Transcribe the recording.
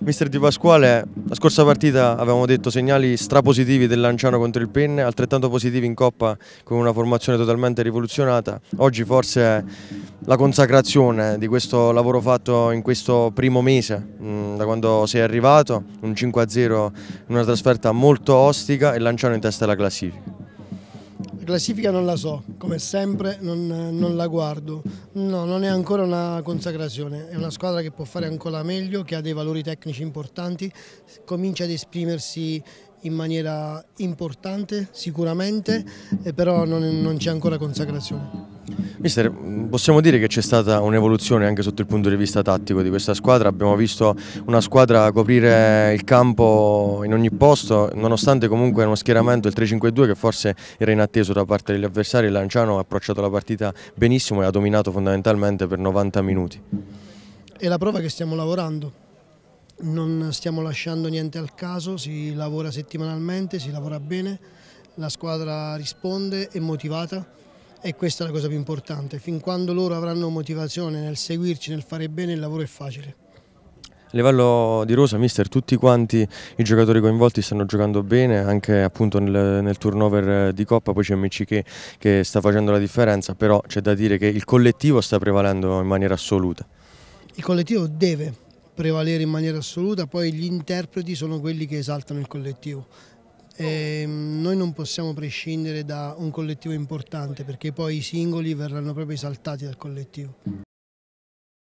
Mister Di Pasquale, la scorsa partita avevamo detto segnali strapositivi del Lanciano contro il Penne, altrettanto positivi in Coppa con una formazione totalmente rivoluzionata. Oggi forse la consacrazione di questo lavoro fatto in questo primo mese, mm, da quando sei arrivato, un 5-0 in una trasferta molto ostica e Lanciano in testa alla classifica classifica non la so, come sempre non, non, la guardo. No, non è ancora una consacrazione, è una squadra che può fare ancora meglio, che ha dei valori tecnici importanti, comincia ad esprimersi in maniera importante sicuramente, però non, non c'è ancora consacrazione. Mister, possiamo dire che c'è stata un'evoluzione anche sotto il punto di vista tattico di questa squadra, abbiamo visto una squadra coprire il campo in ogni posto, nonostante comunque uno schieramento, il 3-5-2 che forse era inatteso da parte degli avversari, Lanciano ha approcciato la partita benissimo e ha dominato fondamentalmente per 90 minuti. È la prova che stiamo lavorando, non stiamo lasciando niente al caso, si lavora settimanalmente, si lavora bene, la squadra risponde, è motivata e questa è la cosa più importante. Fin quando loro avranno motivazione nel seguirci, nel fare bene, il lavoro è facile. A livello di rosa, mister, tutti quanti i giocatori coinvolti stanno giocando bene, anche appunto nel, nel turnover di Coppa, poi c'è MC che, che sta facendo la differenza, però c'è da dire che il collettivo sta prevalendo in maniera assoluta. Il collettivo deve prevalere in maniera assoluta, poi gli interpreti sono quelli che esaltano il collettivo e ehm, noi non possiamo prescindere da un collettivo importante perché poi i singoli verranno proprio esaltati dal collettivo.